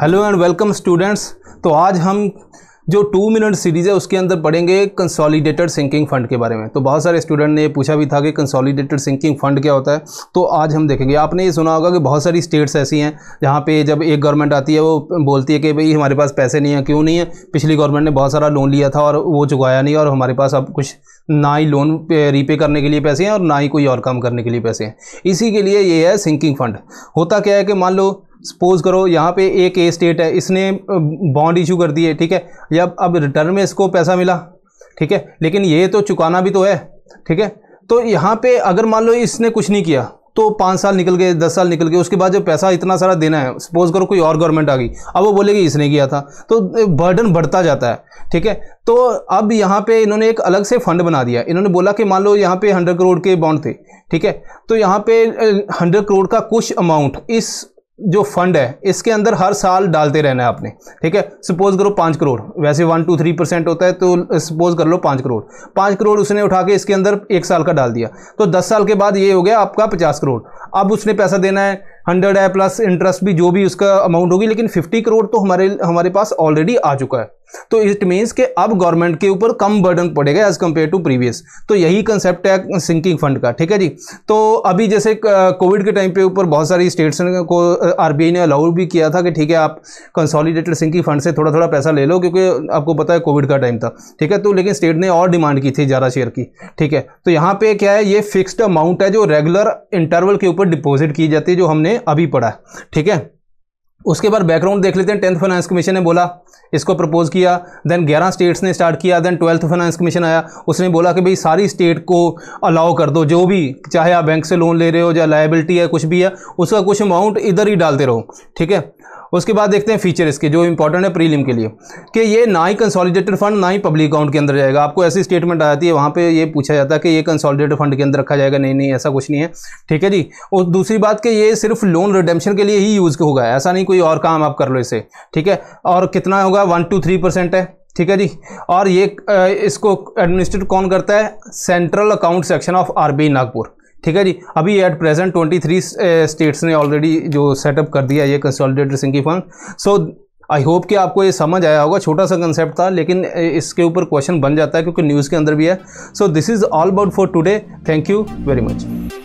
hello and welcome students तो आज हम जो टू मिनट सीरीज़ है उसके अंदर पढ़ेंगे कंसोलिडेटेड सिंकिंग फंड के बारे में तो बहुत सारे स्टूडेंट ने ये पूछा भी था कि कंसोलिडेटेड सिंकिंग फंड क्या होता है तो आज हम देखेंगे आपने ये सुना होगा कि बहुत सारी स्टेट्स ऐसी हैं जहाँ पे जब एक गवर्नमेंट आती है वो बोलती है कि भाई हमारे पास पैसे नहीं है क्यों नहीं है पिछली गवर्नमेंट ने बहुत सारा लोन लिया था और वो चुकाया नहीं और हमारे पास अब कुछ ना ही लोन रीपे करने के लिए पैसे हैं और ना ही कोई और काम करने के लिए पैसे हैं इसी के लिए ये है सिंकिंग फंड होता क्या है कि मान लो सपोज करो यहाँ पे एक ए स्टेट है इसने बॉन्ड इशू कर दिए ठीक है या अब रिटर्न में इसको पैसा मिला ठीक है लेकिन ये तो चुकाना भी तो है ठीक है तो यहाँ पे अगर मान लो इसने कुछ नहीं किया तो पाँच साल निकल गए दस साल निकल गए उसके बाद जब पैसा इतना सारा देना है सपोज करो कोई और गवर्नमेंट आ गई अब वो बोलेगी इसने किया था तो बर्डन बढ़ता जाता है ठीक है तो अब यहाँ पे इन्होंने एक अलग से फंड बना दिया इन्होंने बोला कि मान लो यहाँ पे हंड्रेड करोड़ के बॉन्ड थे ठीक है तो यहाँ पे हंड्रेड करोड़ का कुछ अमाउंट इस जो फंड है इसके अंदर हर साल डालते रहना है आपने ठीक है सपोज करो पाँच करोड़ वैसे वन टू थ्री परसेंट होता है तो सपोज कर लो पाँच करोड़ पाँच करोड़ उसने उठा के इसके अंदर एक साल का डाल दिया तो दस साल के बाद ये हो गया आपका पचास करोड़ अब उसने पैसा देना है हंड्रेड है प्लस इंटरेस्ट भी जो भी उसका अमाउंट होगी लेकिन फिफ्टी करोड़ तो हमारे हमारे पास ऑलरेडी आ चुका है तो इट मीन्स के अब गवर्नमेंट के ऊपर कम बर्डन पड़ेगा एज कंपेयर टू प्रीवियस तो यही कंसेप्ट है सिंकिंग फंड का ठीक है जी तो अभी जैसे कोविड के टाइम पे ऊपर बहुत सारी स्टेट्स को आरबीआई ने अलाउड भी किया था कि ठीक है आप कंसोलिडेटेड सिंकिंग फंड से थोड़ा थोड़ा पैसा ले लो क्योंकि आपको पता है कोविड का टाइम था ठीक है तो लेकिन स्टेट ने और डिमांड की थी ज़्यादा शेयर की ठीक है तो यहाँ पे क्या है ये फिक्सड अमाउंट है जो रेगुलर इंटरवल के ऊपर डिपोजिट की जाती है जो हमने अभी पढ़ा ठीक है उसके बाद बैकग्राउंड देख लेते हैं टेंथ फाइनेंस कमीशन ने बोला इसको प्रपोज किया देन ग्यारह स्टेट्स ने स्टार्ट किया देन ट्वेल्थ फाइनेंस कमीशन आया उसने बोला कि भाई सारी स्टेट को अलाउ कर दो जो भी चाहे आप बैंक से लोन ले रहे हो या लाइबिलिटी है कुछ भी है उसका कुछ अमाउंट इधर ही डालते रहो ठीक है उसके बाद देखते हैं फीचर इसके जो इंपॉर्टेंट है प्रीलिम के लिए कि ये ना ही कंसॉलिडेटेड फंड ना ही पब्लिक अकाउंट के अंदर जाएगा आपको ऐसी स्टेटमेंट आ जाती है वहाँ पे ये पूछा जाता है कि ये कंसॉलिडेटेड फंड के अंदर रखा जाएगा नहीं नहीं ऐसा कुछ नहीं है ठीक है जी और दूसरी बात कि ये सिर्फ लोन रिडेम्शन के लिए ही यूज़ होगा ऐसा नहीं कोई कोई और काम आप कर लो इसे ठीक है और कितना होगा वन टू थ्री परसेंट है ठीक है जी और ये इसको एडमिनिस्ट्रेट कौन करता है central account section of R Nagpur ठीक है जी अभी at present twenty three states ने ऑलरेडी जो सेटअप कर दिया ये consolidated sinking fund so I hope कि आपको ये समझ आया होगा छोटा सा कंसेप्ट था लेकिन इसके ऊपर क्वेश्चन बन जाता है क्योंकि न्यूज़ के अंदर भी है so this is all about for today thank you very much